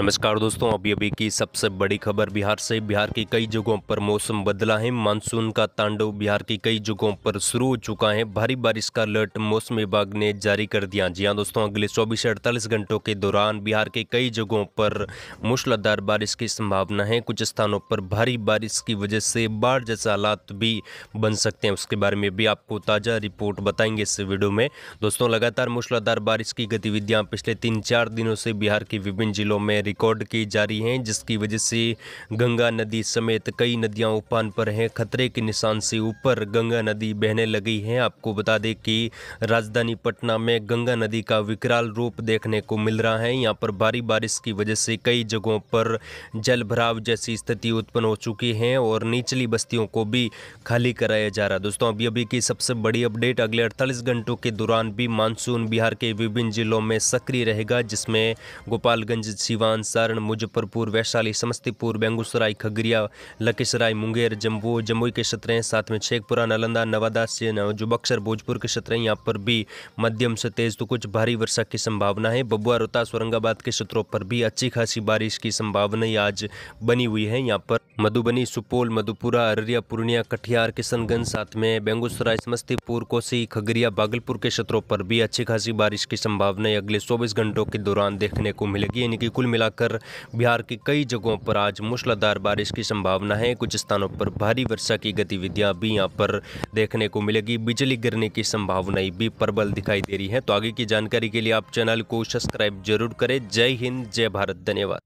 नमस्कार दोस्तों अभी अभी की सबसे बड़ी खबर बिहार से बिहार की कई जगहों पर मौसम बदला है मानसून का तांडव बिहार की कई जगहों पर शुरू हो चुका है भारी बारिश का अलर्ट मौसम विभाग ने जारी कर दिया जी हाँ दोस्तों अगले चौबीस से अड़तालीस घंटों के दौरान बिहार के कई जगहों पर मूसलाधार बारिश की संभावना है कुछ स्थानों पर भारी बारिश की वजह से बाढ़ जैसे हालात भी बन सकते हैं उसके बारे में भी आपको ताज़ा रिपोर्ट बताएंगे इस वीडियो में दोस्तों लगातार मूसलाधार बारिश की गतिविधियाँ पिछले तीन चार दिनों से बिहार के विभिन्न जिलों में रिकॉर्ड की जा रही हैं जिसकी वजह से गंगा नदी समेत कई नदियां उफान पर हैं खतरे के निशान से ऊपर गंगा नदी बहने लगी है आपको बता दें कि राजधानी पटना में गंगा नदी का विकराल रूप देखने को मिल रहा है यहाँ पर भारी बारिश की वजह से कई जगहों पर जल भराव जैसी स्थिति उत्पन्न हो चुकी है और निचली बस्तियों को भी खाली कराया जा रहा है दोस्तों अभी अभी की सबसे बड़ी अपडेट अगले अड़तालीस घंटों के दौरान भी मानसून बिहार के विभिन्न जिलों में सक्रिय रहेगा जिसमें गोपालगंज सिवान सिवान सारण मुजफ्फरपुर वैशाली समस्तीपुर बेगूसराय खगड़िया लखीसराय मुंगेर जम्मू जम्मू के क्षेत्र हैं साथ में शेखपुरा नालंदा नवादा से जो बक्सर भोजपुर के क्षेत्र हैं यहाँ पर भी मध्यम से तेज तो कुछ भारी वर्षा की संभावना है बबुआ रोहतास औरंगाबाद के क्षेत्रों पर भी अच्छी खासी बारिश की संभावनाएं आज बनी हुई है यहाँ पर मधुबनी सुपौल मधुपुरा अररिया पूर्णिया कटिहार किशनगंज साथ में बेगूसराय समस्तीपुर कोसी खगड़िया भागलपुर के क्षेत्रों पर भी अच्छी खासी बारिश की संभावनाएं अगले 24 घंटों के दौरान देखने को मिलेगी यानी कि कुल मिलाकर बिहार की कई जगहों पर आज मूसलाधार बारिश की संभावना है कुछ स्थानों पर भारी वर्षा की गतिविधियाँ भी यहाँ पर देखने को मिलेगी बिजली गिरने की संभावनाएं भी प्रबल दिखाई दे रही है तो आगे की जानकारी के लिए आप चैनल को सब्सक्राइब जरूर करें जय हिंद जय भारत धन्यवाद